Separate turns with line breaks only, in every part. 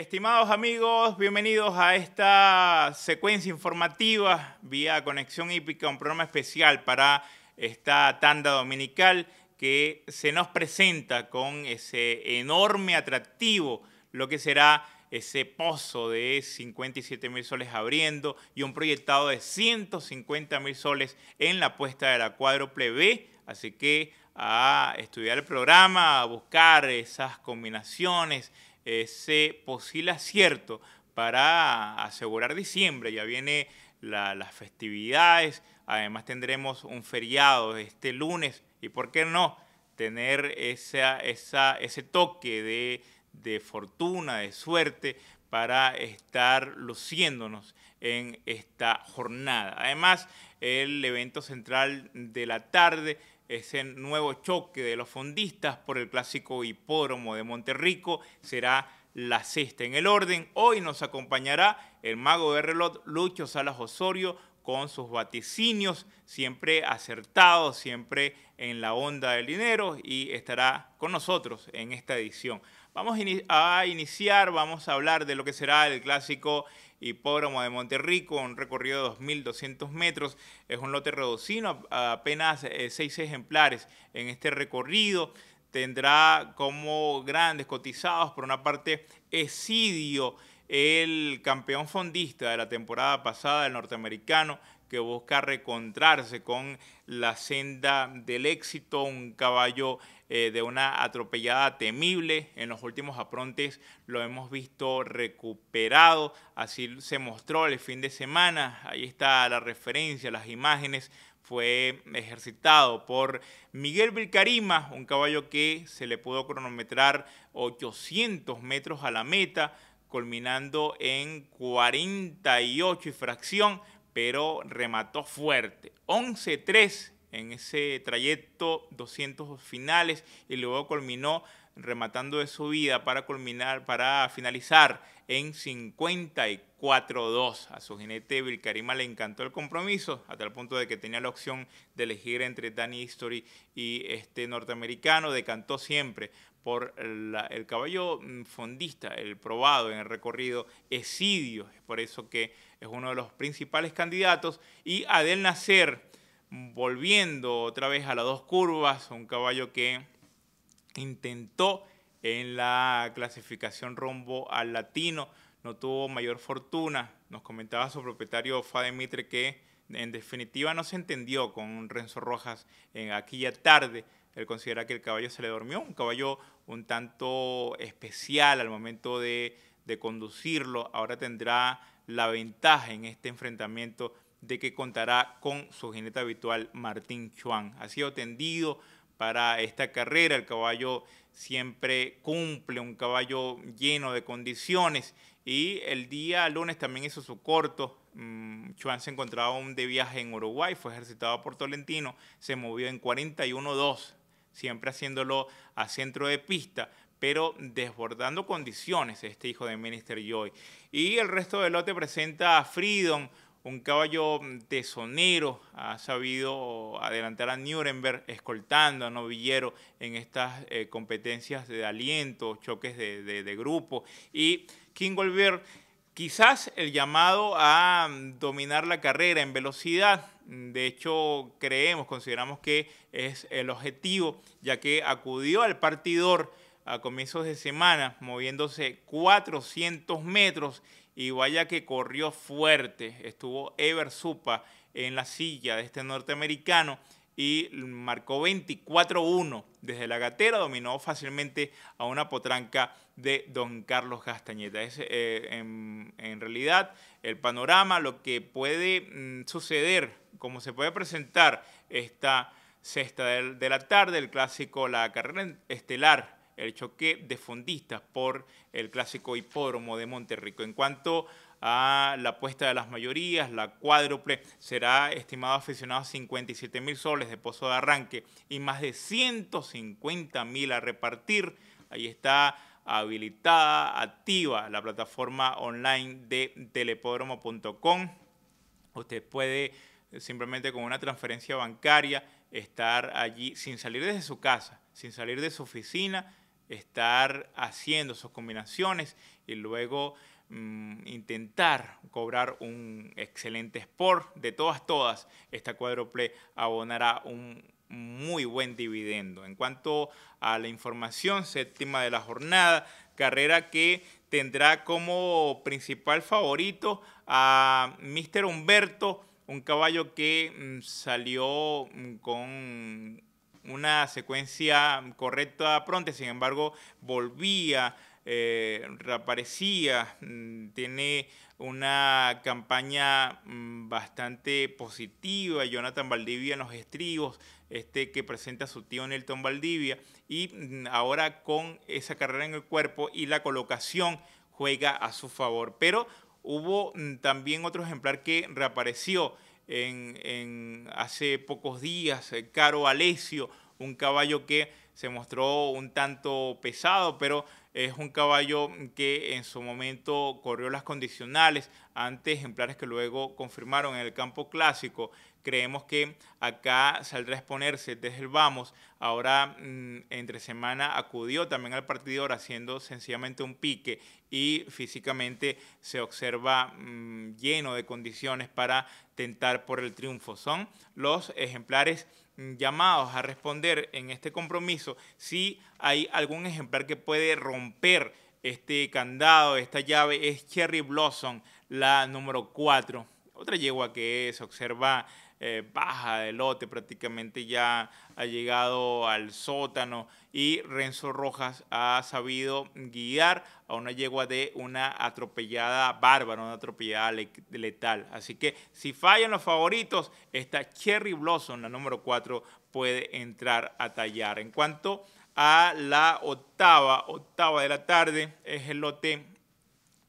Estimados amigos, bienvenidos a esta secuencia informativa vía Conexión Hípica, un programa especial para esta tanda dominical que se nos presenta con ese enorme atractivo, lo que será ese pozo de 57 mil soles abriendo y un proyectado de 150 mil soles en la puesta de la cuádruple B. Así que a estudiar el programa, a buscar esas combinaciones, ese posible acierto para asegurar diciembre. Ya viene las festividades, además tendremos un feriado este lunes y por qué no tener esa, esa, ese toque de, de fortuna, de suerte para estar luciéndonos en esta jornada. Además, el evento central de la tarde ese nuevo choque de los fondistas por el clásico hipódromo de Monterrico será la cesta en el orden. Hoy nos acompañará el mago de reloj Lucho Salas Osorio con sus vaticinios, siempre acertados, siempre en la onda del dinero y estará con nosotros en esta edición. Vamos a iniciar, vamos a hablar de lo que será el clásico hipódromo de Monterrico, un recorrido de 2.200 metros. Es un lote reducido apenas eh, seis ejemplares en este recorrido. Tendrá como grandes cotizados, por una parte, Esidio, el campeón fondista de la temporada pasada, del norteamericano, que busca recontrarse con la senda del éxito, un caballo eh, de una atropellada temible. En los últimos aprontes lo hemos visto recuperado, así se mostró el fin de semana. Ahí está la referencia, las imágenes fue ejercitado por Miguel Vilcarima, un caballo que se le pudo cronometrar 800 metros a la meta, culminando en 48 y fracción, pero remató fuerte. 11-3 en ese trayecto 200 finales y luego culminó rematando de su vida para culminar para finalizar en 54-2. A su jinete Vilcarima le encantó el compromiso, hasta el punto de que tenía la opción de elegir entre Danny History y este norteamericano. Decantó siempre por el caballo mm, fondista, el probado en el recorrido Esidio. por eso que es uno de los principales candidatos. Y Adel Nacer volviendo otra vez a las dos curvas, un caballo que intentó en la clasificación rumbo al latino, no tuvo mayor fortuna. Nos comentaba su propietario Fade Mitre que en definitiva no se entendió con Renzo Rojas en aquella tarde. Él considera que el caballo se le dormió, un caballo un tanto especial al momento de, de conducirlo. Ahora tendrá la ventaja en este enfrentamiento de que contará con su jinete habitual Martín Chuan. Ha sido tendido para esta carrera, el caballo siempre cumple, un caballo lleno de condiciones y el día lunes también hizo su corto. Mm, Chuan se encontraba aún de viaje en Uruguay, fue ejercitado por Tolentino, se movió en 41-2, siempre haciéndolo a centro de pista, pero desbordando condiciones este hijo de Minister Joy. Y el resto del lote presenta a Freedom, un caballo tesonero, mm, ha sabido adelantar a Nuremberg escoltando a Novillero en estas eh, competencias de aliento, choques de, grupo. Y King quizás el llamado a mm, dominar la carrera en velocidad, de hecho creemos, consideramos que es el objetivo, ya que acudió al partidor a comienzos de semana moviéndose 400 metros y vaya que corrió fuerte. Estuvo Ever Supa en la silla de este norteamericano y marcó 24-1 desde la gatera, dominó fácilmente a una potranca de don Carlos Castañeda. Es, eh, en, realidad el panorama, lo que puede mm, suceder, cómo se puede presentar esta sexta de la tarde, el clásico La Carrera Estelar el choque de fondistas por el clásico hipódromo de Monterrico. En cuanto a la apuesta de las mayorías, la cuádruple, será estimado aficionado 57 mil soles de pozo de arranque y más de 150 mil a repartir. Ahí está habilitada, activa la plataforma online de telepódromo.com. Usted puede eh, simplemente con una transferencia bancaria estar allí sin salir desde su casa, sin salir de su oficina, estar haciendo sus combinaciones y luego mm, intentar cobrar un excelente sport. De todas, todas, esta Cuadrople abonará un muy buen dividendo. En cuanto a la información, séptima de la jornada, carrera que tendrá como principal favorito a Mr. Humberto, un caballo que mm, salió mm, con una secuencia correcta pronto, sin embargo, volvía, eh, reaparecía, mm, tiene una campaña mm, bastante positiva, Jonathan Valdivia en los estribos, este que presenta a su tío Nelton Valdivia, y mm, ahora con esa carrera en el cuerpo y la colocación juega a su favor. Pero hubo también otro ejemplar que reapareció en, hace pocos días, eh, Caro Alesio, un caballo que se mostró un tanto pesado, pero es un caballo que en su momento corrió las condicionales ante ejemplares que luego confirmaron en el campo clásico. Creemos que acá saldrá a exponerse desde el vamos. Ahora, mm, entre semana, acudió también al partidor haciendo sencillamente un pique y físicamente se observa mm, lleno de condiciones para tentar por el triunfo. Son los ejemplares mm, llamados a responder en este compromiso si hay algún ejemplar que puede romper este candado, esta llave, es Cherry Blossom, la número 4. Otra yegua que se observa eh, baja de lote, prácticamente ya ha llegado al sótano y Renzo Rojas ha sabido guiar a una yegua de una atropellada bárbara, una atropellada letal. Así que si fallan los favoritos, esta Cherry Blossom, la número 4, puede entrar a tallar. En cuanto a la octava, octava de la tarde, es el lote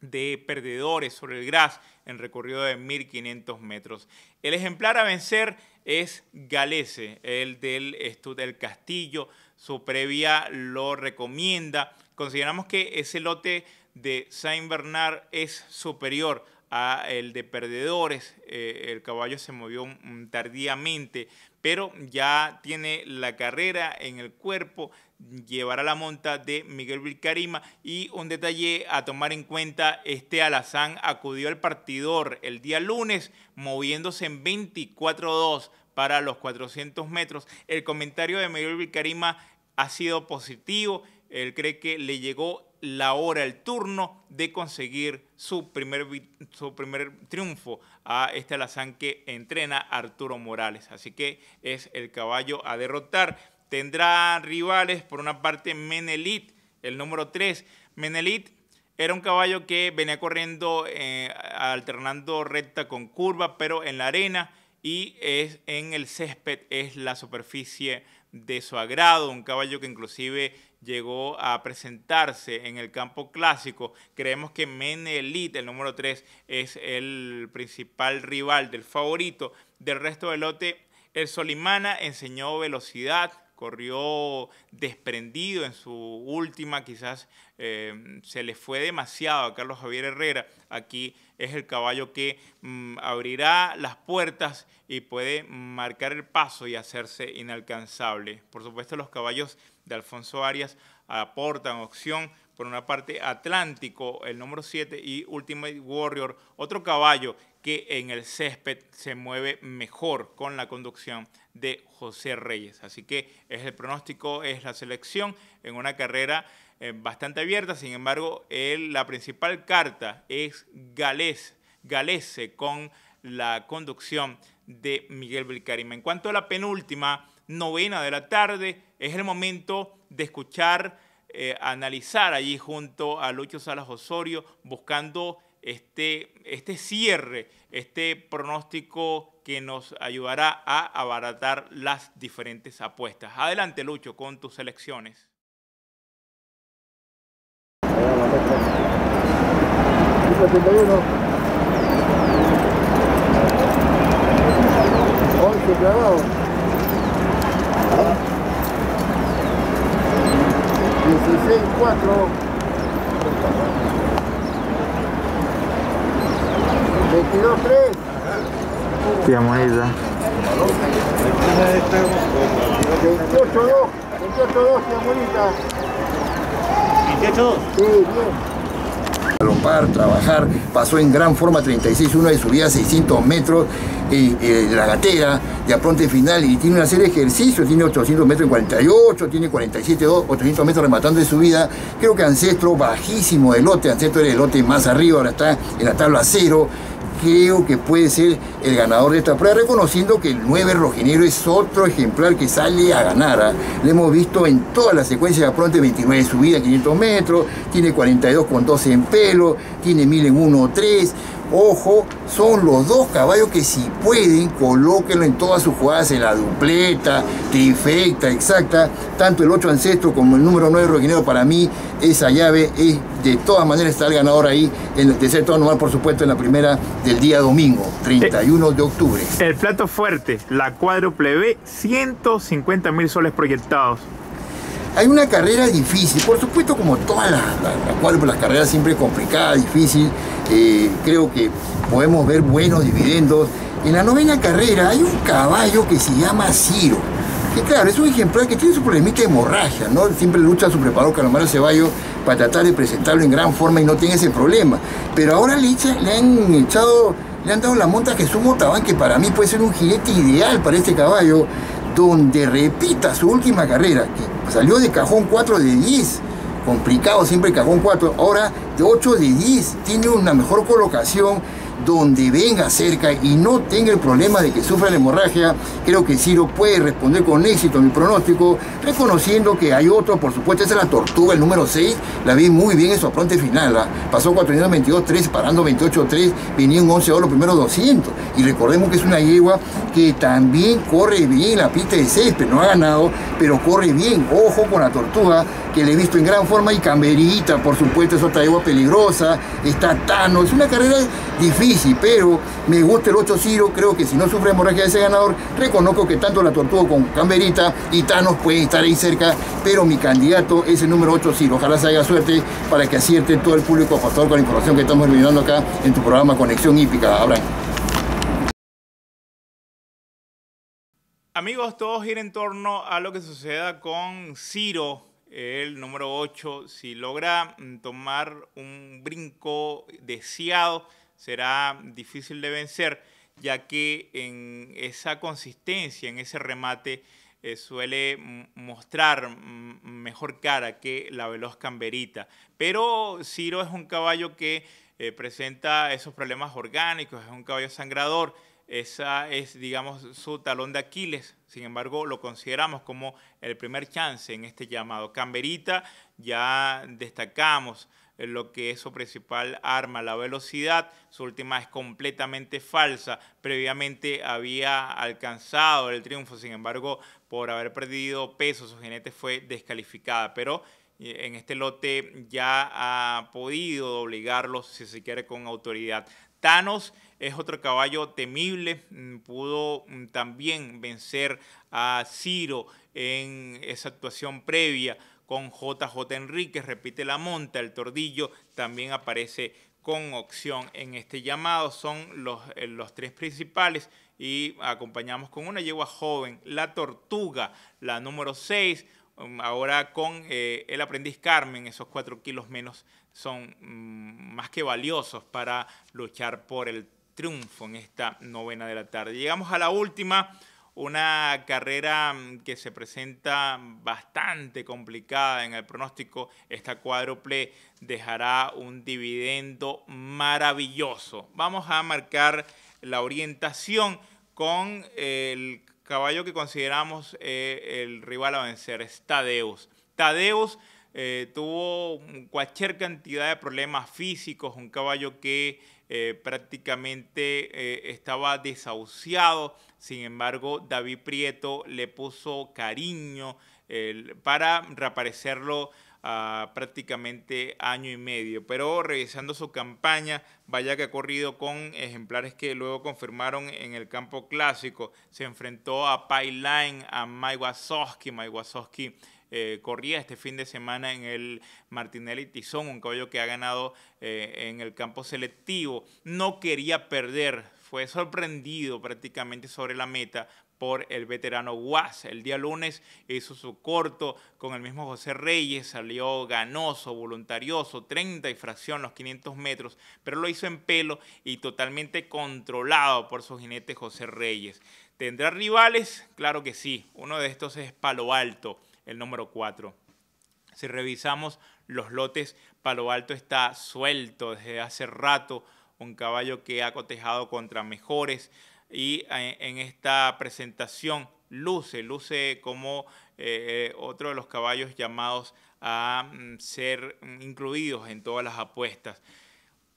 de perdedores sobre el gras en recorrido de 1500 metros. El ejemplar a vencer es Galese, el del del Castillo. Su previa lo recomienda. Consideramos que ese lote de Saint Bernard es superior a el de perdedores. Eh, el caballo se movió tardíamente, pero ya tiene la carrera en el cuerpo, llevar a la monta de Miguel Vilcarima. Y un detalle a tomar en cuenta, este Alazán acudió al partidor el día lunes moviéndose en 24-2 para los 400 metros. El comentario de Miguel Vilcarima ha sido positivo. Él cree que le llegó la hora, el turno de conseguir su primer, su primer triunfo a este Alazán que entrena Arturo Morales. Así que es el caballo a derrotar. Tendrá rivales, por una parte, Menelit, el número 3. Menelit era un caballo que venía corriendo eh, alternando recta con curva, pero en la arena y es en el césped es la superficie de su agrado, un caballo que inclusive llegó a presentarse en el campo clásico. Creemos que Menelit, el número 3, es el principal rival del favorito. Del resto del lote, el Solimana enseñó velocidad, corrió desprendido en su última, quizás eh, se le fue demasiado a Carlos Javier Herrera. Aquí es el caballo que mm, abrirá las puertas y puede marcar el paso y hacerse inalcanzable. Por supuesto, los caballos de Alfonso Arias aportan opción por una parte Atlántico, el número 7, y Ultimate Warrior, otro caballo que en el césped se mueve mejor con la conducción de José Reyes. Así que es el pronóstico, es la selección en una carrera eh, bastante abierta, sin embargo, la principal carta es Galés, Galese con la conducción de Miguel Vilcarima. En cuanto a la penúltima novena de la tarde, es el momento de escuchar eh, analizar allí junto a Lucho Salas Osorio, buscando este, este cierre, este pronóstico que nos ayudará a abaratar las diferentes apuestas. Adelante Lucho con tus selecciones.
22, 3.
Tía Monita.
28, 2. 28, 2, tía Monita. 28, 2. Sí, bien trabajar, pasó en gran forma 36, 1 de subía 600 metros y, la gatera, de apronte final, y tiene una serie de ejercicios, tiene 800 metros en 48, tiene 47, 800 metros rematando de subida, creo que Ancestro bajísimo de lote, Ancestro era el lote más arriba, ahora está en la tabla cero, creo que puede ser el ganador de esta prueba, reconociendo que el 9 rojinegro es otro ejemplar que sale a ganar. ¿ah? Lo hemos visto en toda la secuencia de apronte, 29 de subida, 500 metros, tiene 42 con 12 en pelo, tiene 1000 en 1 o 3, Ojo, son los dos caballos que si pueden, colóquenlo en todas sus jugadas, en la dupleta, trifecta, exacta. Tanto el 8 ancestro como el número 9 roquinero, para mí, esa llave es de todas maneras estar ganador ahí, en el tercer anual, por supuesto, en la primera del día domingo, 31 de octubre.
El plato fuerte, la cuádruple B, 150
mil soles proyectados. Hay una carrera difícil, por supuesto como todas las la, pues, carreras siempre es complicada, difícil, eh, creo que podemos ver buenos dividendos. En la novena carrera hay un caballo que se llama Ciro, que claro, es un ejemplar que tiene su problemita de hemorragia, ¿no? Siempre lucha su preparador Calomar Ceballos para tratar de presentarlo en gran forma y no tiene ese problema. Pero ahora le, han echado, le han dado la monta a Jesús Motaban, que para mí puede ser un jinete ideal para este caballo, donde repita su última carrera, Salió de cajón 4 de 10. Complicado siempre el cajón 4. Ahora de 8 de 10. Tiene una mejor colocación donde venga cerca y no tenga el problema de que sufra la hemorragia, creo que Ciro puede responder con éxito a mi pronóstico, reconociendo que hay otro, por supuesto, esa es la tortuga, el número 6, la vi muy bien en su apronte final, pasó 422-3, parando 28-3, venía un 11 2 los primeros 200, y recordemos que es una yegua que también corre bien la pista de césped, no ha ganado, pero corre bien, ojo con la tortuga, que le he visto en gran forma, y Camberita, por supuesto, es otra yegua peligrosa, está Tano, es una carrera difícil, pero me gusta el 8 Ciro, creo que si no sufre hemorragia de ese ganador, reconozco que tanto la Tortuga con Camberita y Thanos puede estar ahí cerca, pero mi candidato es el número 8 Ciro. Ojalá se haga suerte para que acierte todo el público pastor con la información que estamos brindando acá en tu programa Conexión Hípica, Abraham.
Amigos, todos gira en torno a lo que suceda con Ciro, el número 8, si logra tomar un brinco deseado será difícil de vencer, ya que en esa consistencia, en ese remate, eh, suele mostrar mejor cara que la veloz camberita. Pero Ciro es un caballo que eh, presenta esos problemas orgánicos, es un caballo sangrador. Esa es, digamos, su talón de Aquiles. Sin embargo, lo consideramos como el primer chance en este llamado. Camberita ya destacamos lo que es su principal arma, la velocidad. Su última es completamente falsa. Previamente había alcanzado el triunfo, sin embargo, por haber perdido peso, su jinete fue descalificada. Pero eh, en este lote ya ha podido obligarlos, si se quiere, con autoridad. Thanos es otro caballo temible, mm, pudo mm, también vencer a Ciro en esa actuación previa con JJ Enrique repite la monta, el tordillo también aparece con opción en este llamado, son los, eh, los tres principales y acompañamos con una yegua joven, la tortuga, la número 6, um, ahora con eh, el aprendiz Carmen, esos cuatro kilos menos son mm, más que valiosos para luchar por el triunfo en esta novena de la tarde. Llegamos a la última, una carrera mm, que se presenta mm, bastante complicada en el pronóstico. Esta cuádruple dejará un dividendo maravilloso. Vamos a marcar la orientación con el caballo que consideramos eh, el rival a vencer, es Tadeus. Tadeus eh, tuvo cualquier cantidad de problemas físicos, un caballo que eh, prácticamente eh, estaba desahuciado, sin embargo David Prieto le puso cariño para reaparecerlo ah, prácticamente año y medio. Pero revisando su campaña, vaya que ha corrido con ejemplares que luego confirmaron en el campo clásico. Se enfrentó a Pipeline Line, a Mike Wazowski. Mike Wazowski eh, corría este fin de semana en el Martinelli Tizón, un caballo que ha ganado eh, en el campo selectivo. No quería perder, fue sorprendido prácticamente sobre la meta por el veterano Guas. El día lunes hizo su corto con el mismo José Reyes, salió ganoso, voluntarioso, 30 y fracción los 500 metros, pero lo hizo en pelo y totalmente controlado por su jinete José Reyes. ¿Tendrá rivales? Claro que sí. Uno de estos es Palo Alto el número 4. Si revisamos los lotes, Palo Alto está suelto desde hace rato, un caballo que ha cotejado contra mejores y eh, en esta presentación luce, luce como eh, otro de los caballos llamados a mm, ser mm, incluidos en todas las apuestas.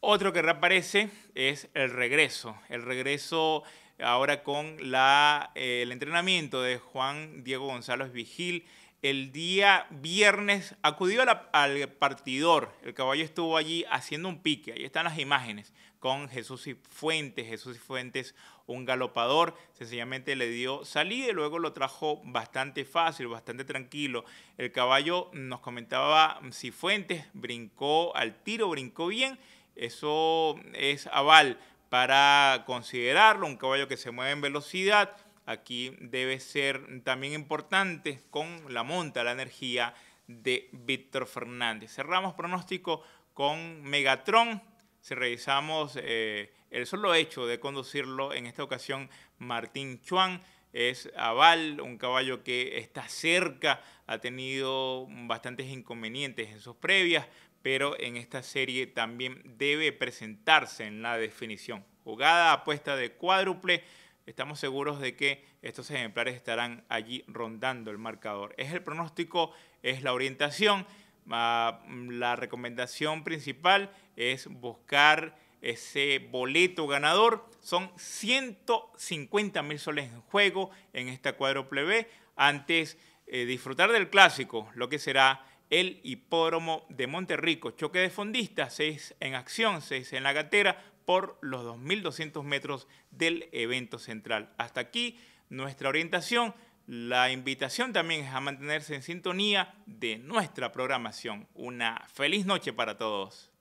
Otro que reaparece es el regreso, el regreso ahora con la, eh, el entrenamiento de Juan Diego González Vigil el día viernes acudió al partidor. El caballo estuvo allí haciendo un pique. Ahí están las imágenes con Jesús y Fuentes. Jesús y Fuentes, un galopador, sencillamente le dio salida y luego lo trajo bastante fácil, bastante tranquilo. El caballo, nos comentaba si Fuentes brincó al tiro, brincó bien. Eso es aval para considerarlo, un caballo que se mueve en velocidad aquí debe ser también importante con la monta, la energía de Víctor Fernández. Cerramos pronóstico con Megatron. Si revisamos eh, el solo hecho de conducirlo, en esta ocasión Martín Chuan es Aval, un caballo que está cerca, ha tenido bastantes inconvenientes en sus previas, pero en esta serie también debe presentarse en la definición. Jugada apuesta de cuádruple estamos seguros de que estos ejemplares estarán allí rondando el marcador. Es el pronóstico, es la orientación. Ah, la recomendación principal es buscar ese boleto ganador. Son 150 mil soles en juego en esta cuadro plebe. Antes, eh, disfrutar del clásico, lo que será el hipódromo de Monterrico. Choque de fondistas, 6 en acción, 6 en la gatera, por los 2.200 metros del evento central. Hasta aquí nuestra orientación. La invitación también es a mantenerse en sintonía de nuestra programación. Una feliz noche para todos.